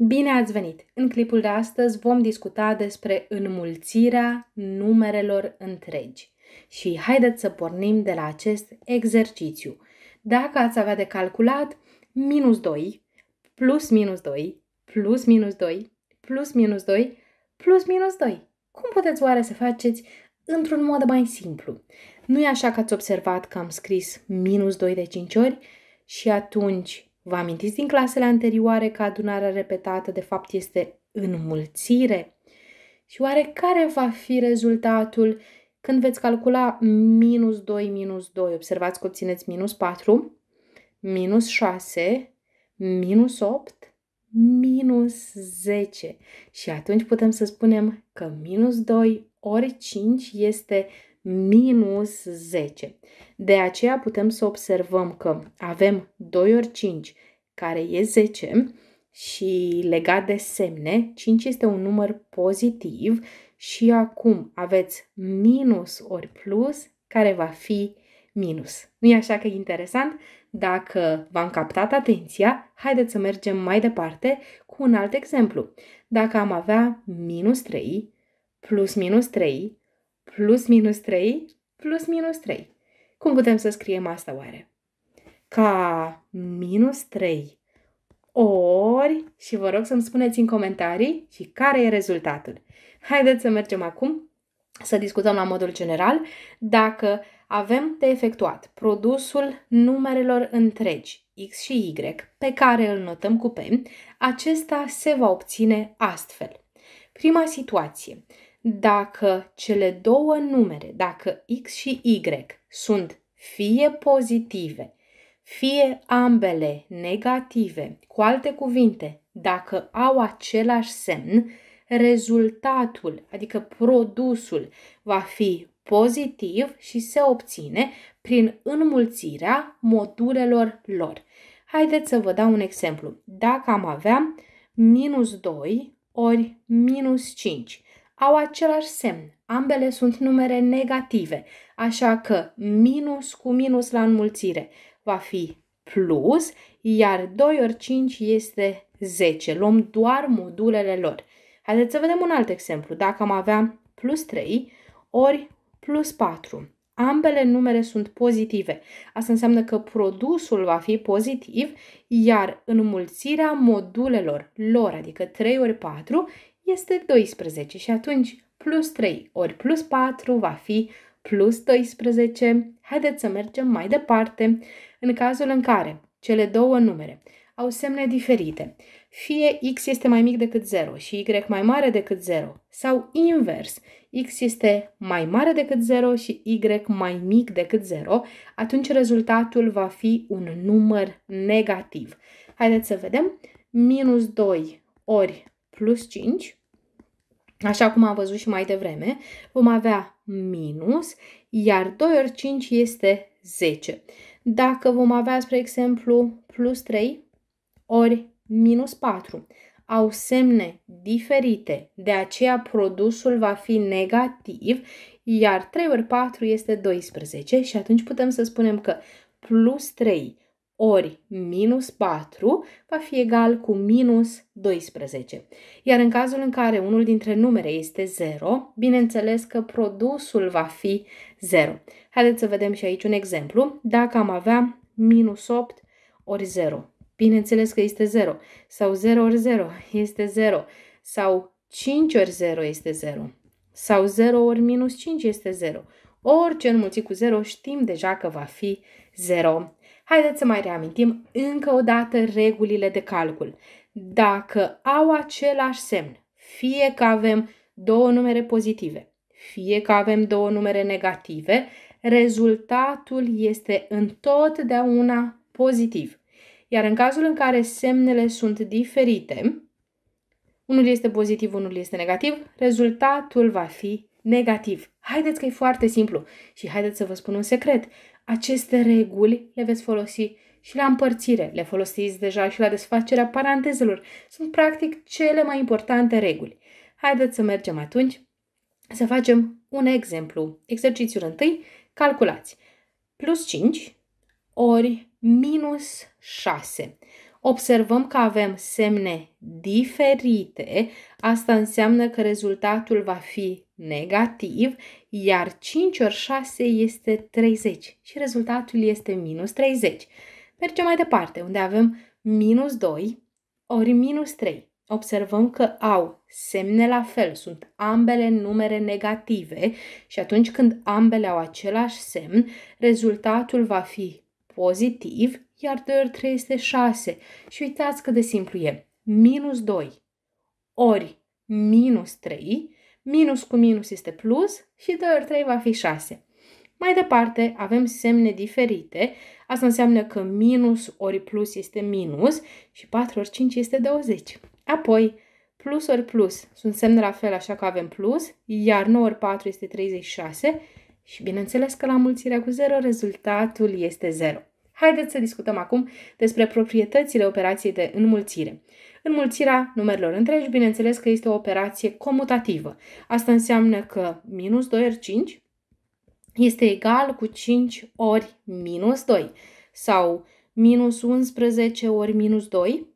Bine ați venit! În clipul de astăzi vom discuta despre înmulțirea numerelor întregi. Și haideți să pornim de la acest exercițiu. Dacă ați avea de calculat minus 2, plus minus 2, plus minus 2, plus minus 2, plus minus 2. Cum puteți oare să faceți într-un mod mai simplu? Nu e așa că ați observat că am scris minus 2 de 5 ori și atunci Vă amintiți din clasele anterioare că adunarea repetată de fapt este înmulțire? Și oare care va fi rezultatul când veți calcula minus 2, minus 2? Observați că obțineți minus 4, minus 6, minus 8, minus 10. Și atunci putem să spunem că minus 2 ori 5 este minus 10. De aceea putem să observăm că avem 2 ori 5, care e 10, și legat de semne, 5 este un număr pozitiv și acum aveți minus ori plus, care va fi minus. Nu e așa că e interesant? Dacă v-am captat atenția, haideți să mergem mai departe cu un alt exemplu. Dacă am avea minus 3 plus minus 3 plus minus 3 plus minus 3. Cum putem să scriem asta oare? Ca minus 3 ori, și vă rog să-mi spuneți în comentarii și care e rezultatul. Haideți să mergem acum să discutăm la modul general dacă avem de efectuat produsul numerelor întregi x și y pe care îl notăm cu p, acesta se va obține astfel. Prima situație dacă cele două numere, dacă X și Y, sunt fie pozitive, fie ambele negative, cu alte cuvinte, dacă au același semn, rezultatul, adică produsul, va fi pozitiv și se obține prin înmulțirea modulelor lor. Haideți să vă dau un exemplu. Dacă am avea minus 2 ori minus 5, au același semn. Ambele sunt numere negative, așa că minus cu minus la înmulțire va fi plus, iar 2 ori 5 este 10. Luăm doar modulele lor. Haideți să vedem un alt exemplu. Dacă am avea plus 3 ori plus 4, ambele numere sunt pozitive. Asta înseamnă că produsul va fi pozitiv, iar înmulțirea modulelor lor, adică 3 ori 4, este 12 și atunci plus 3 ori plus 4 va fi plus 12. Haideți să mergem mai departe în cazul în care cele două numere au semne diferite. Fie x este mai mic decât 0 și y mai mare decât 0 sau invers, x este mai mare decât 0 și y mai mic decât 0, atunci rezultatul va fi un număr negativ. Haideți să vedem. Minus 2 ori plus 5 Așa cum am văzut și mai devreme, vom avea minus, iar 2 ori 5 este 10. Dacă vom avea, spre exemplu, plus 3 ori minus 4, au semne diferite, de aceea produsul va fi negativ, iar 3 ori 4 este 12 și atunci putem să spunem că plus 3 ori minus 4 va fi egal cu minus 12. Iar în cazul în care unul dintre numere este 0, bineînțeles că produsul va fi 0. Haideți să vedem și aici un exemplu. Dacă am avea minus 8 ori 0, bineînțeles că este 0. Sau 0 ori 0 este 0. Sau 5 ori 0 este 0. Sau 0 ori minus 5 este 0. Orice înmulțit cu 0 știm deja că va fi 0 Haideți să mai reamintim încă o dată regulile de calcul. Dacă au același semn, fie că avem două numere pozitive, fie că avem două numere negative, rezultatul este întotdeauna pozitiv. Iar în cazul în care semnele sunt diferite, unul este pozitiv, unul este negativ, rezultatul va fi negativ. Haideți că e foarte simplu și haideți să vă spun un secret. Aceste reguli le veți folosi și la împărțire, le folosiți deja și la desfacerea parantezelor. Sunt practic cele mai importante reguli. Haideți să mergem atunci să facem un exemplu. Exercițiul întâi, calculați. Plus 5 ori minus 6 observăm că avem semne diferite, asta înseamnă că rezultatul va fi negativ, iar 5 ori 6 este 30 și rezultatul este minus 30. Mergem mai departe, unde avem minus 2 ori minus 3. Observăm că au semne la fel, sunt ambele numere negative și atunci când ambele au același semn, rezultatul va fi pozitiv iar 2 ori 3 este 6. Și uitați cât de simplu e. Minus 2 ori minus 3, minus cu minus este plus și 2 ori 3 va fi 6. Mai departe, avem semne diferite. Asta înseamnă că minus ori plus este minus și 4 ori 5 este 20. Apoi, plus ori plus sunt semne la fel, așa că avem plus, iar 9 ori 4 este 36 și bineînțeles că la mulțirea cu 0 rezultatul este 0. Haideți să discutăm acum despre proprietățile operației de înmulțire. Înmulțirea numerelor întregi, bineînțeles că este o operație comutativă. Asta înseamnă că minus 2 ori 5 este egal cu 5 ori minus 2 sau minus 11 ori minus 2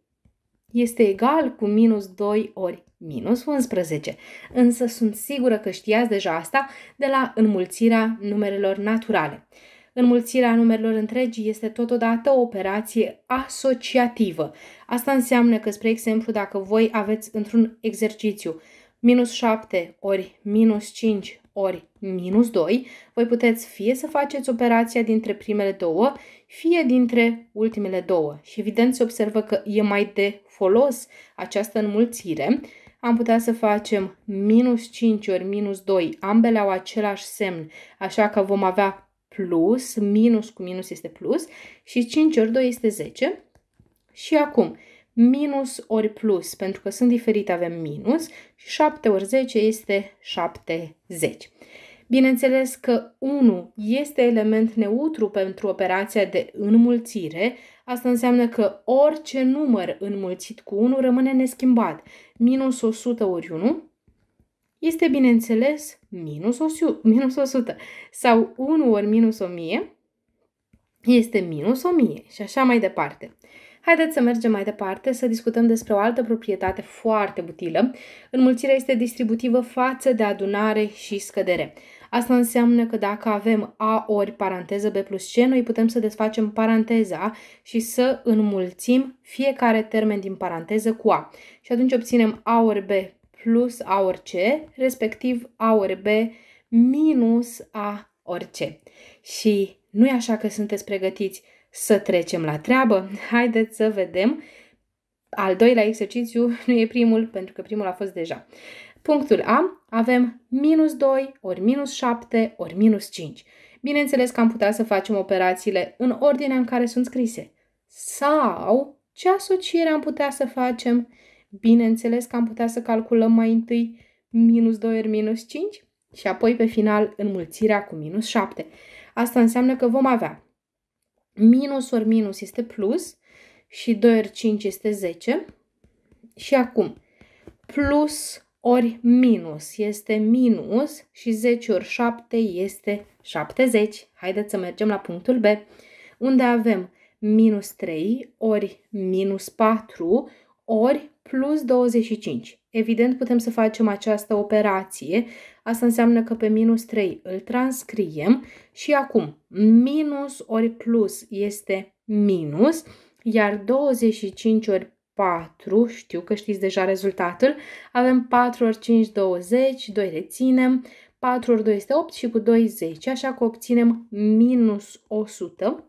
este egal cu minus 2 ori minus 11. Însă sunt sigură că știați deja asta de la înmulțirea numerelor naturale. Înmulțirea numerelor întregi este totodată o operație asociativă. Asta înseamnă că, spre exemplu, dacă voi aveți într-un exercițiu minus 7 ori minus 5 ori minus 2, voi puteți fie să faceți operația dintre primele două, fie dintre ultimele două. Și evident se observă că e mai de folos această înmulțire. Am putea să facem minus 5 ori minus 2, ambele au același semn, așa că vom avea plus, minus cu minus este plus și 5 ori 2 este 10. Și acum, minus ori plus, pentru că sunt diferite, avem minus și 7 ori 10 este 70. Bineînțeles că 1 este element neutru pentru operația de înmulțire, asta înseamnă că orice număr înmulțit cu 1 rămâne neschimbat. Minus 100 ori 1 este, bineînțeles, minus 100, minus 100 sau 1 ori minus 1000 este minus 1000 și așa mai departe. Haideți să mergem mai departe, să discutăm despre o altă proprietate foarte utilă. Înmulțirea este distributivă față de adunare și scădere. Asta înseamnă că dacă avem A ori paranteză B plus C, noi putem să desfacem paranteza și să înmulțim fiecare termen din paranteză cu A. Și atunci obținem A ori B plus A orice, respectiv A ori B minus A orice. Și nu e așa că sunteți pregătiți să trecem la treabă? Haideți să vedem. Al doilea exercițiu nu e primul, pentru că primul a fost deja. Punctul A avem minus 2 ori minus 7 ori minus 5. Bineînțeles că am putea să facem operațiile în ordinea în care sunt scrise. Sau ce asociere am putea să facem Bineînțeles că am putea să calculăm mai întâi minus 2 ori minus 5 și apoi pe final înmulțirea cu minus 7. Asta înseamnă că vom avea minus ori minus este plus și 2 ori 5 este 10. Și acum plus ori minus este minus și 10 ori 7 este 70. Haideți să mergem la punctul B, unde avem minus 3 ori minus 4 ori plus 25. Evident, putem să facem această operație. Asta înseamnă că pe minus 3 îl transcriem și acum minus ori plus este minus, iar 25 ori 4, știu că știți deja rezultatul, avem 4 ori 5, 20, 2 reținem, 4 ori 2 este 8 și cu 2, 10, așa că obținem minus 100.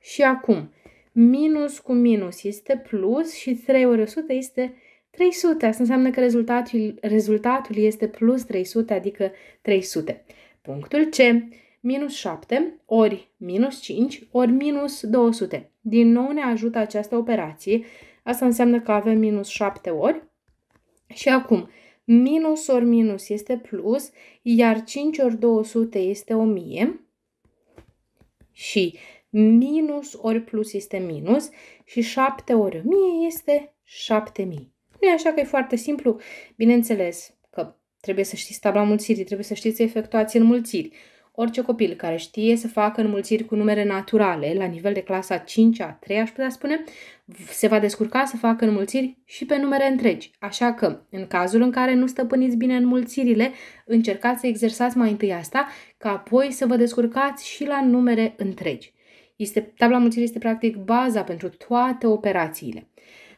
Și acum, minus cu minus este plus și 3 ori 100 este 300. Asta înseamnă că rezultatul, rezultatul este plus 300, adică 300. Punctul C, minus 7 ori minus 5 ori minus 200. Din nou ne ajută această operație. Asta înseamnă că avem minus 7 ori. Și acum, minus ori minus este plus, iar 5 ori 200 este 1000 și minus ori plus este minus și 7 ori 1000 este 7000. Nu e așa că e foarte simplu? Bineînțeles că trebuie să știți tabla mulțirii, trebuie să știți să efectuați înmulțiri. Orice copil care știe să facă înmulțiri cu numere naturale, la nivel de clasa 5 a 3 aș putea spune, se va descurca să facă înmulțiri și pe numere întregi. Așa că, în cazul în care nu stăpâniți bine înmulțirile, încercați să exersați mai întâi asta, ca apoi să vă descurcați și la numere întregi. Este, tabla mulțirii este practic baza pentru toate operațiile.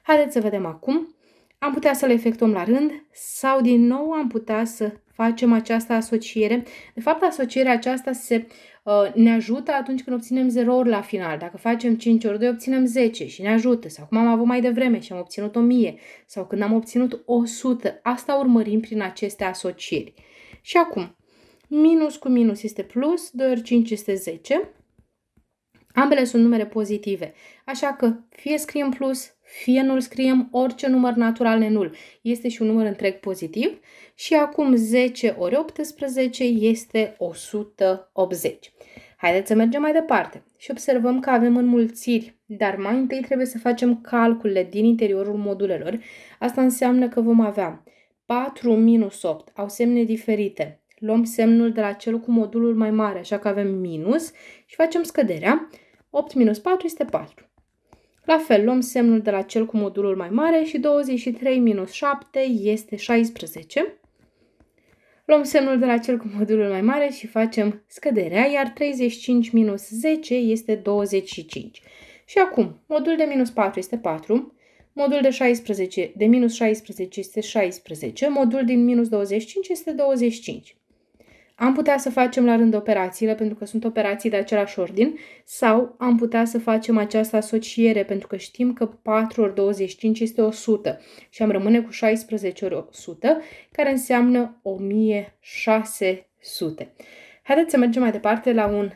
Haideți să vedem acum. Am putea să le efectuăm la rând sau din nou am putea să facem această asociere. De fapt, asocierea aceasta se uh, ne ajută atunci când obținem 0 ori la final. Dacă facem 5 ori 2, obținem 10 și ne ajută. Sau cum am avut mai devreme și am obținut 1000. Sau când am obținut 100. Asta urmărim prin aceste asocieri. Și acum, minus cu minus este plus, 2 ori 5 este 10. Ambele sunt numere pozitive, așa că fie scriem plus, fie nu scriem, orice număr natural e nul. Este și un număr întreg pozitiv și acum 10 ori 18 este 180. Haideți să mergem mai departe și observăm că avem înmulțiri, dar mai întâi trebuie să facem calculele din interiorul modulelor. Asta înseamnă că vom avea 4 minus 8, au semne diferite. Luăm semnul de la cel cu modulul mai mare, așa că avem minus și facem scăderea. 8 minus 4 este 4. La fel, luăm semnul de la cel cu modulul mai mare și 23 minus 7 este 16. Luăm semnul de la cel cu modulul mai mare și facem scăderea, iar 35 minus 10 este 25. Și acum, modul de minus 4 este 4, modul de, 16, de minus 16 este 16, modul din minus 25 este 25. Am putea să facem la rând operațiile, pentru că sunt operații de același ordin, sau am putea să facem această asociere, pentru că știm că 4 ori 25 este 100 și am rămâne cu 16 ori 100, care înseamnă 1600. Haideți să mergem mai departe la un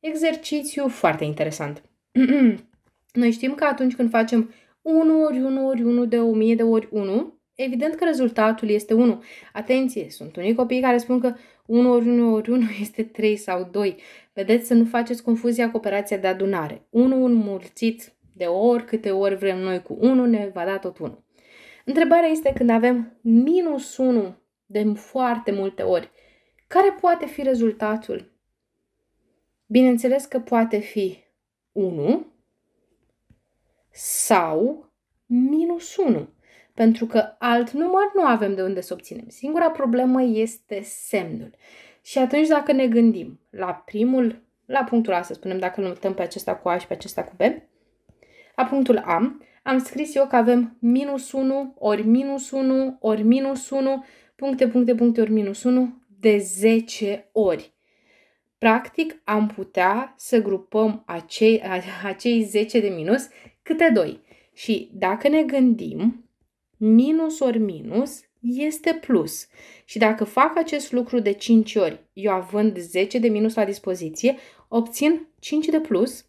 exercițiu foarte interesant. Noi știm că atunci când facem 1 ori 1 ori 1 de 1000 de ori 1, Evident că rezultatul este 1. Atenție, sunt unii copii care spun că 1 ori 1 ori 1 este 3 sau 2. Vedeți să nu faceți confuzia cu operația de adunare. 1 înmulțit de ori, câte ori vrem noi cu 1, ne va da tot 1. Întrebarea este când avem minus 1 de foarte multe ori, care poate fi rezultatul? Bineînțeles că poate fi 1 sau minus 1 pentru că alt număr nu avem de unde să obținem. Singura problemă este semnul. Și atunci dacă ne gândim la primul, la punctul A, să spunem, dacă îl notăm pe acesta cu A și pe acesta cu B, la punctul A, am scris eu că avem minus 1 ori minus 1 ori minus 1, puncte, puncte, puncte ori minus 1 de 10 ori. Practic, am putea să grupăm acei, acei 10 de minus câte 2. Și dacă ne gândim, minus ori minus este plus. Și dacă fac acest lucru de 5 ori, eu având 10 de minus la dispoziție, obțin 5 de plus.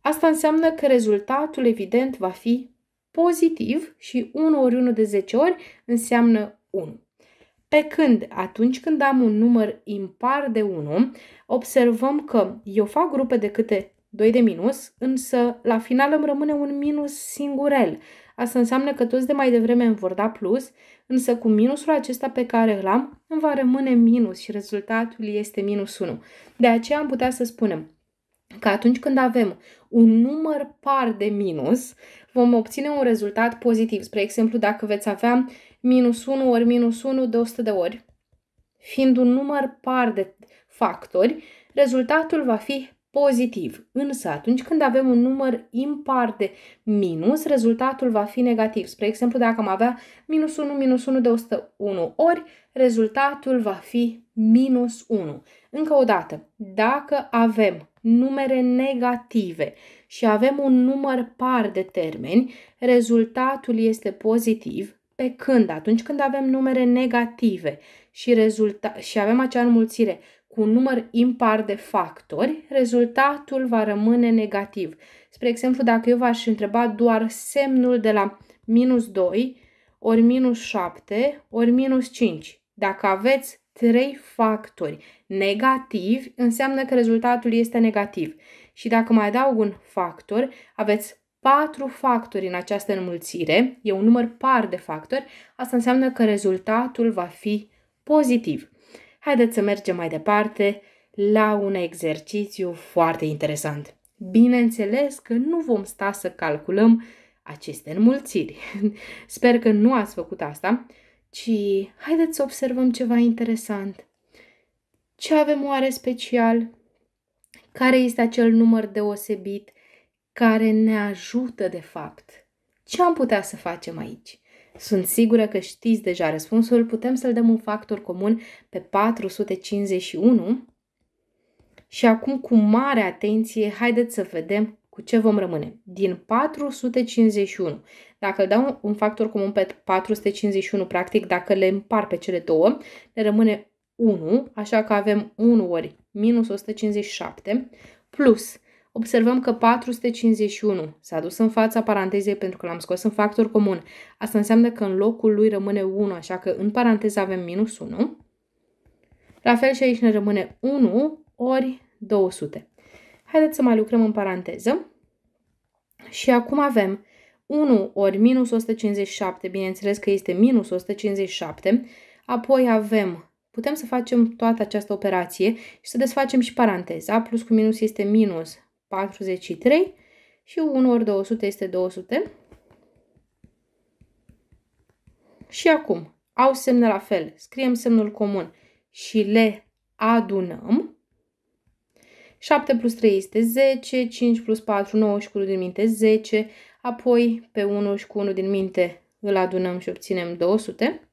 Asta înseamnă că rezultatul evident va fi pozitiv și 1 ori 1 de 10 ori înseamnă 1. Pe când, atunci când am un număr impar de 1, observăm că eu fac grupe de câte 2 de minus, însă la final îmi rămâne un minus singurel, Asta înseamnă că toți de mai devreme îmi vor da plus, însă cu minusul acesta pe care îl am, îmi va rămâne minus și rezultatul este minus 1. De aceea am putea să spunem că atunci când avem un număr par de minus, vom obține un rezultat pozitiv. Spre exemplu, dacă veți avea minus 1 ori minus 1 de 100 de ori, fiind un număr par de factori, rezultatul va fi pozitiv. Însă atunci când avem un număr impar de minus, rezultatul va fi negativ. Spre exemplu, dacă am avea minus 1, minus 1 de 101 ori, rezultatul va fi minus 1. Încă o dată, dacă avem numere negative și avem un număr par de termeni, rezultatul este pozitiv, pe când atunci când avem numere negative și, rezulta- și avem acea înmulțire cu un număr impar de factori, rezultatul va rămâne negativ. Spre exemplu, dacă eu v-aș întreba doar semnul de la minus 2 ori minus 7 ori minus 5. Dacă aveți trei factori negativi, înseamnă că rezultatul este negativ. Și dacă mai adaug un factor, aveți patru factori în această înmulțire, e un număr par de factori, asta înseamnă că rezultatul va fi pozitiv. Haideți să mergem mai departe la un exercițiu foarte interesant. Bineînțeles că nu vom sta să calculăm aceste înmulțiri. Sper că nu ați făcut asta, ci haideți să observăm ceva interesant. Ce avem oare special? Care este acel număr deosebit care ne ajută de fapt? Ce am putea să facem aici? Sunt sigură că știți deja răspunsul, putem să-l dăm un factor comun pe 451. Și acum, cu mare atenție, haideți să vedem cu ce vom rămâne. Din 451, dacă îl dau un factor comun pe 451, practic, dacă le împar pe cele două, ne rămâne 1, așa că avem 1 ori minus 157 plus observăm că 451 s-a dus în fața parantezei pentru că l-am scos în factor comun. Asta înseamnă că în locul lui rămâne 1, așa că în paranteză avem minus 1. La fel și aici ne rămâne 1 ori 200. Haideți să mai lucrăm în paranteză. Și acum avem 1 ori minus 157, bineînțeles că este minus 157, apoi avem, putem să facem toată această operație și să desfacem și paranteza, plus cu minus este minus, 43 și 1 ori 200 este 200. Și acum, au semne la fel, scriem semnul comun și le adunăm. 7 plus 3 este 10, 5 plus 4, 9 și cu 1 din minte 10, apoi pe 1 și cu 1 din minte îl adunăm și obținem 200.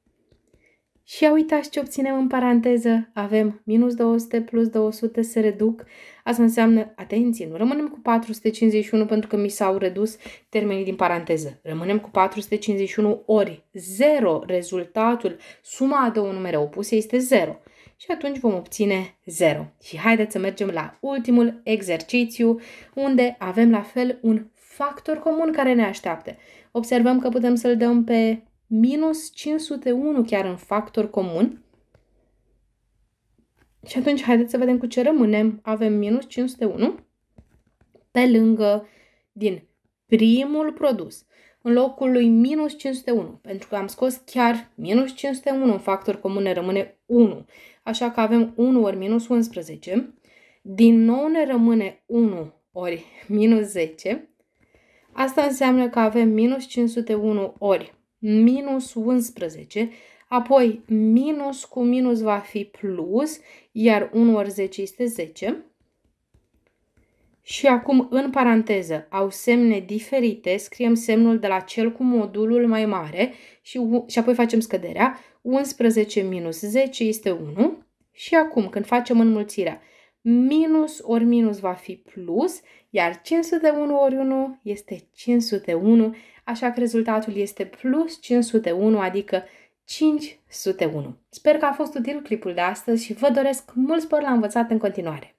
Și ia uitați ce obținem în paranteză. Avem minus 200 plus 200 se reduc. Asta înseamnă, atenție, nu rămânem cu 451 pentru că mi s-au redus termenii din paranteză. Rămânem cu 451 ori 0. Rezultatul, suma a două numere opuse este 0. Și atunci vom obține 0. Și haideți să mergem la ultimul exercițiu, unde avem la fel un factor comun care ne așteaptă. Observăm că putem să-l dăm pe minus 501 chiar în factor comun. Și atunci haideți să vedem cu ce rămânem. Avem minus 501 pe lângă din primul produs în locul lui minus 501, pentru că am scos chiar minus 501, în factor comun ne rămâne 1, așa că avem 1 ori minus 11, din nou ne rămâne 1 ori minus 10, asta înseamnă că avem minus 501 ori minus 11, apoi minus cu minus va fi plus, iar 1 ori 10 este 10. Și acum, în paranteză, au semne diferite, scriem semnul de la cel cu modulul mai mare și, și apoi facem scăderea. 11 minus 10 este 1. Și acum, când facem înmulțirea, minus ori minus va fi plus, iar 501 ori 1 este 501, așa că rezultatul este plus 501, adică 501. Sper că a fost util clipul de astăzi și vă doresc mult spor la învățat în continuare!